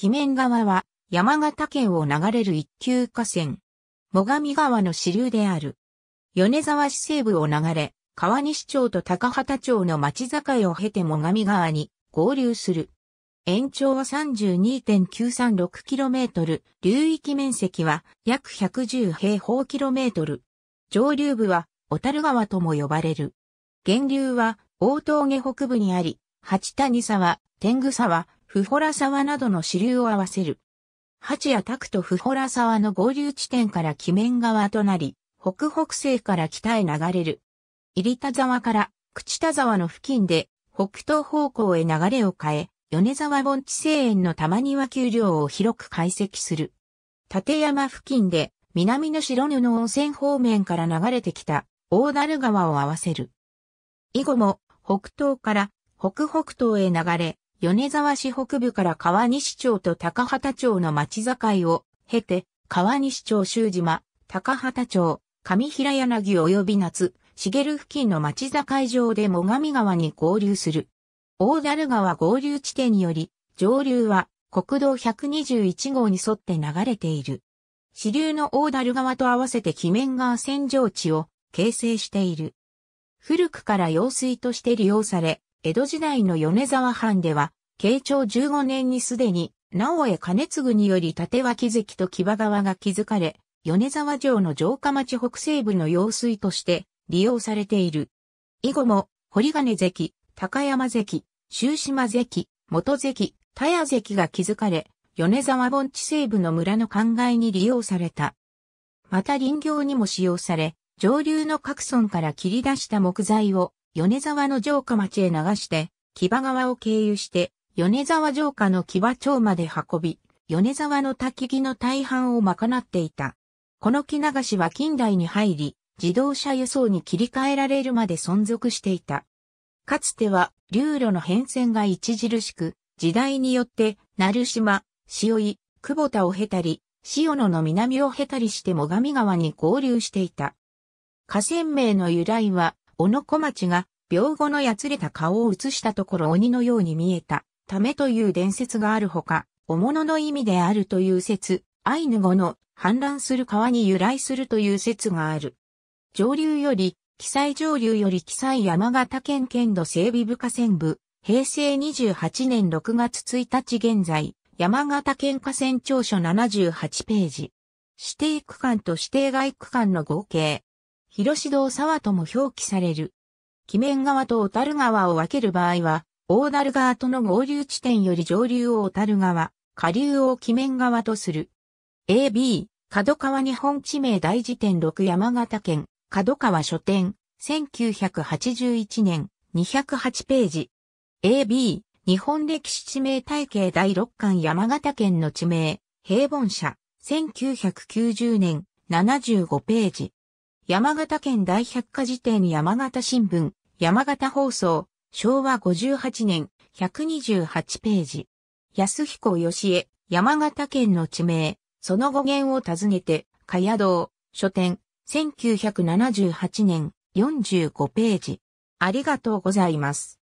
鬼面川は山形県を流れる一級河川。最上川の支流である。米沢市西部を流れ、川西町と高畑町の町境を経て最上川に合流する。延長は 32.936km、流域面積は約110平方キロメートル。上流部は小樽川とも呼ばれる。源流は大峠北部にあり、八谷沢、天狗沢、フホラ沢などの支流を合わせる。八谷拓とフホラ沢の合流地点から鬼面川となり、北北西から北へ流れる。入田沢から口田沢の付近で北東方向へ流れを変え、米沢盆地西園の玉庭丘陵を広く解析する。立山付近で南の白布温泉方面から流れてきた大樽川を合わせる。以後も北東から北北東へ流れ、米沢市北部から川西町と高畑町の町境を経て、川西町周島、高畑町、上平柳及び夏、茂付近の町境上で最上川に合流する。大樽川合流地点により、上流は国道121号に沿って流れている。支流の大樽川と合わせて鬼面川扇状地を形成している。古くから用水として利用され、江戸時代の米沢藩では、慶長15年にすでに、直江兼次により立脇関と木場川が築かれ、米沢城の城下町北西部の用水として利用されている。以後も、堀金関、高山関、周島関、元関、田谷関が築かれ、米沢盆地西部の村の灌漑に利用された。また林業にも使用され、上流の各村から切り出した木材を米沢の城下町へ流して、木場川を経由して、米沢城下の木場町まで運び、米沢の滝木の大半を賄っていた。この木流しは近代に入り、自動車輸送に切り替えられるまで存続していた。かつては、流路の変遷が著しく、時代によって、鳴島、潮井、久保田を経たり、塩野の南を経たりして最上川に合流していた。河川名の由来は、小野小町が病後のやつれた顔を映したところ鬼のように見えたためという伝説があるほか、おものの意味であるという説、アイヌ語の氾濫する川に由来するという説がある。上流より、記載上流より記載山形県県土整備部下線部、平成28年6月1日現在、山形県河川庁所78ページ。指定区間と指定外区間の合計、広志道沢とも表記される。鬼面川と小樽川を分ける場合は、大樽川との合流地点より上流を小樽川、下流を鬼面川とする。AB、角川日本地名大辞典6山形県、角川書店、1981年、208ページ。AB、日本歴史地名体系第6巻山形県の地名、平凡社、1990年、75ページ。山形県大百科事典山形新聞、山形放送、昭和58年、128ページ。安彦義恵、山形県の地名、その語源を尋ねて、かや堂、書店、1978年、45ページ。ありがとうございます。